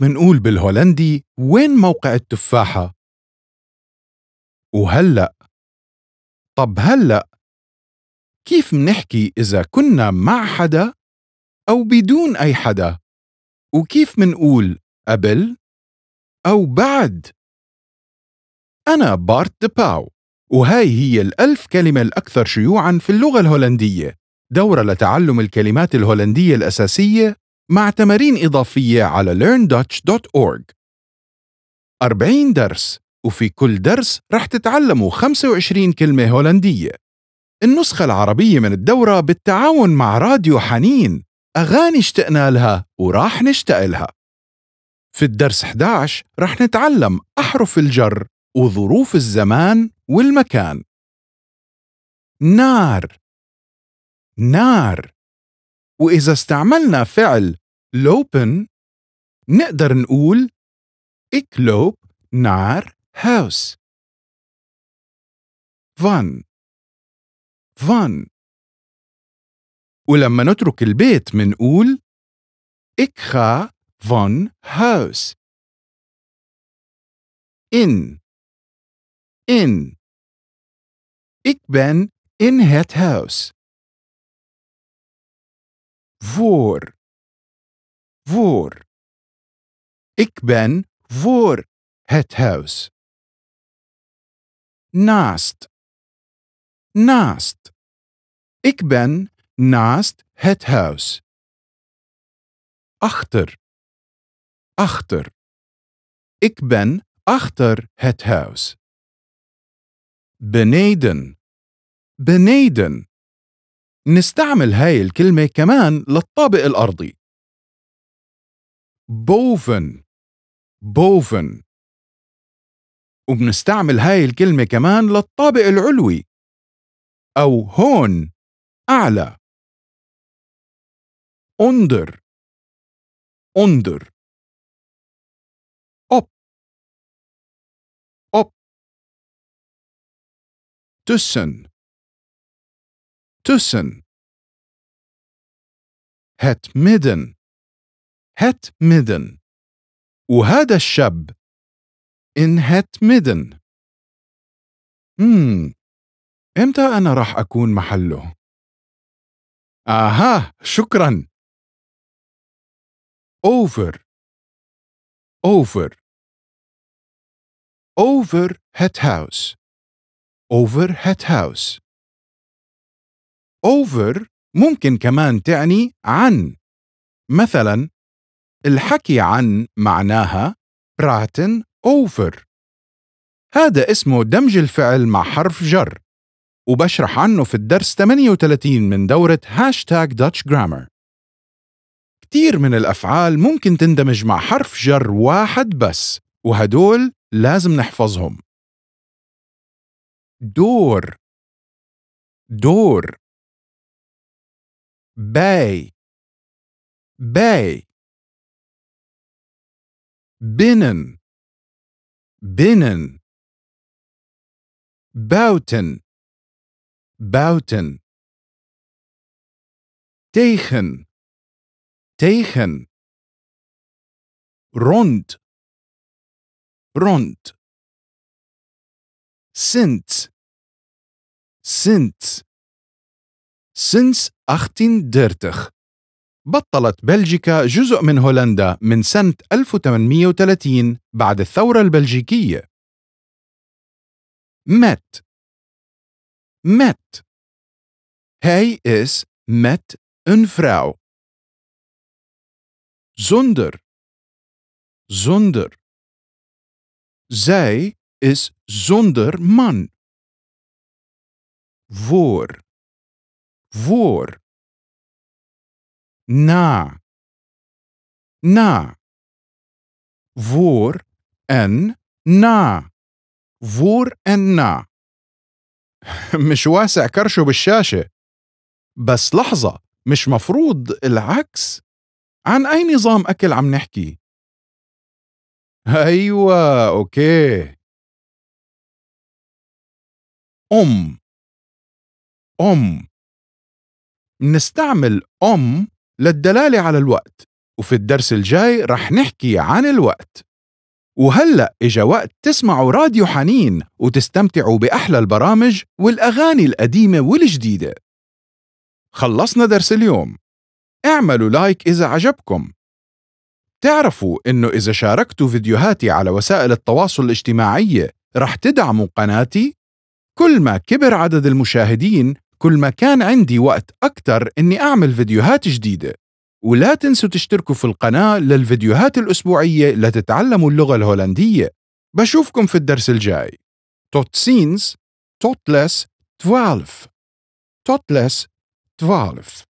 منقول بالهولندي وين موقع التفاحة؟ وهلأ طب هلأ كيف منحكي إذا كنا مع حدا أو بدون أي حدا؟ وكيف منقول قبل أو بعد؟ أنا بارت باو وهاي هي الألف كلمة الأكثر شيوعاً في اللغة الهولندية دورة لتعلم الكلمات الهولندية الأساسية مع تمارين إضافية على learndutch.org 40 درس وفي كل درس رح تتعلموا 25 كلمة هولندية النسخة العربية من الدورة بالتعاون مع راديو حنين أغاني اشتقنا لها وراح نشتاق لها في الدرس 11 رح نتعلم أحرف الجر وظروف الزمان والمكان نار نار وإذا استعملنا فعل لوبن نقدر نقول إك لوب نار هاوس فان فان ولما نترك البيت منقول إكخا فان هاوس إن إن إك بن إن هات هاوس فور فور إك بن فور هات هاوس ناست ناست إك بن ناست هات هاوس أختر أختر إك بن أختر هات هاوس بنيدن بنيدن نستعمل هاي الكلمة كمان للطابق الأرضي boven boven وبنستعمل هاي الكلمة كمان للطابق العلوي أو هون أعلى under under up up tussen tussen het midden هات ميدن وهذا الشاب إن هات ميدن مم إمتى أنا راح أكون محله؟ آها شكراً over أوفر أوفر het هاوس over هات هاوس over ممكن كمان تعني عن مثلا الحكي عن معناها براتن أوفر هذا اسمه دمج الفعل مع حرف جر وبشرح عنه في الدرس 38 من دورة هاشتاج داتش جرامر كتير من الأفعال ممكن تندمج مع حرف جر واحد بس وهدول لازم نحفظهم دور دور باي باي binnen, binnen, buiten, buiten, tegen, tegen, rond, rond, sinds, sinds, sinds 1830. بطلت بلجيكا جزء من هولندا من سنة 1830 بعد الثورة البلجيكية. مت مت هاي إس مت een vrouw. زندر Zonder. Zij is zonder man. فور فور na. Na. Voor en na. voor en na. مش واسع كرشه بالشاشة بس لحظة مش مفروض العكس عن أي نظام أكل عم نحكي أيوة أوكي أم أم نستعمل أم للدلالة على الوقت وفي الدرس الجاي رح نحكي عن الوقت وهلأ إجا وقت تسمعوا راديو حنين وتستمتعوا بأحلى البرامج والأغاني القديمة والجديدة خلصنا درس اليوم اعملوا لايك إذا عجبكم تعرفوا إنه إذا شاركتوا فيديوهاتي على وسائل التواصل الاجتماعية رح تدعموا قناتي؟ كل ما كبر عدد المشاهدين كل ما كان عندي وقت أكثر إني أعمل فيديوهات جديدة ولا تنسوا تشتركوا في القناة للفيديوهات الأسبوعية لتتعلموا اللغة الهولندية بشوفكم في الدرس الجاي Tot ziens, 12 Tot 12